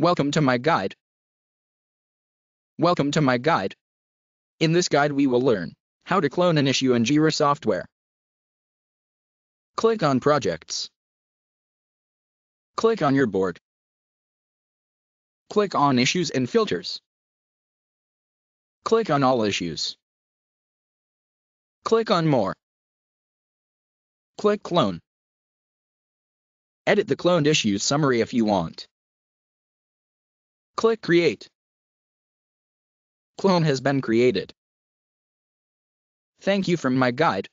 Welcome to my guide. Welcome to my guide. In this guide we will learn how to clone an issue in Jira software. Click on Projects. Click on your board. Click on Issues and Filters. Click on All Issues. Click on More. Click Clone. Edit the cloned issues summary if you want. Click Create. Clone has been created. Thank you from my guide.